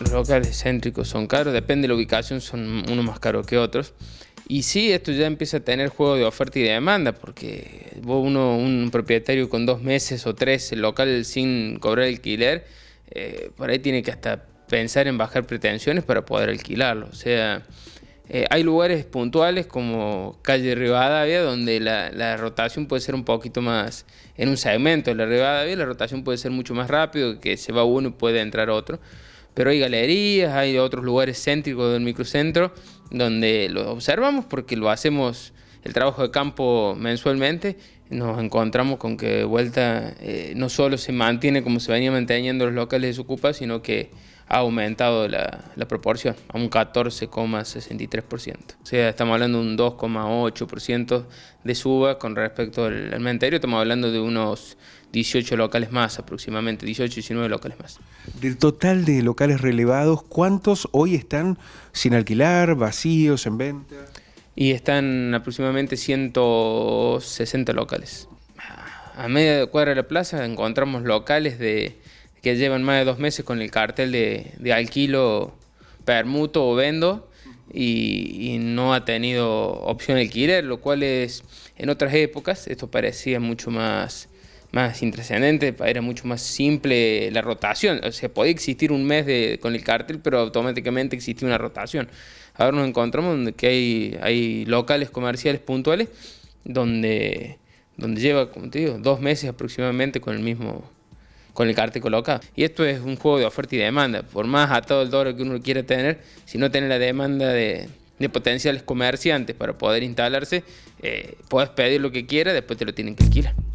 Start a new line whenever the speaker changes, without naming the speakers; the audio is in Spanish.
los locales céntricos son caros, depende de la ubicación, son unos más caros que otros. Y sí, esto ya empieza a tener juego de oferta y de demanda, porque vos uno, un propietario con dos meses o tres el local sin cobrar alquiler, eh, por ahí tiene que hasta pensar en bajar pretensiones para poder alquilarlo. O sea, eh, hay lugares puntuales como calle Rivadavia, donde la, rotación puede ser un poquito más, en un segmento de la Rivadavia, la rotación puede ser mucho más rápido, que se va uno y puede entrar otro pero hay galerías, hay otros lugares céntricos del microcentro donde lo observamos porque lo hacemos el trabajo de campo mensualmente nos encontramos con que vuelta eh, no solo se mantiene como se venía manteniendo los locales desocupados, sino que ha aumentado la, proporción a un 14,63%. O sea, estamos hablando de un 2,8% de suba con respecto al, al estamos hablando de unos 18 locales más aproximadamente, 18, 19 locales más.
Del total de locales relevados, ¿cuántos hoy están sin alquilar, vacíos, en venta?
y están aproximadamente 160 locales. A media cuadra de la plaza encontramos locales de, que llevan más de dos meses con el cartel de, alquilo, permuto o vendo y, no ha tenido opción de alquiler, lo cual es en otras épocas esto parecía mucho más más intrascendente, era mucho más simple la rotación. O sea, podía existir un mes con el cartel, pero automáticamente existía una rotación. Ahora nos encontramos donde que hay, hay locales comerciales puntuales donde, donde lleva, como te digo, dos meses aproximadamente con el mismo con el cartel colocado. Y esto es un juego de oferta y demanda. Por más a todo el dólar que uno quiera tener, si no tiene la demanda de, potenciales comerciantes para poder instalarse, eh, puedes pedir lo que quieras, después te lo tienen que alquilar.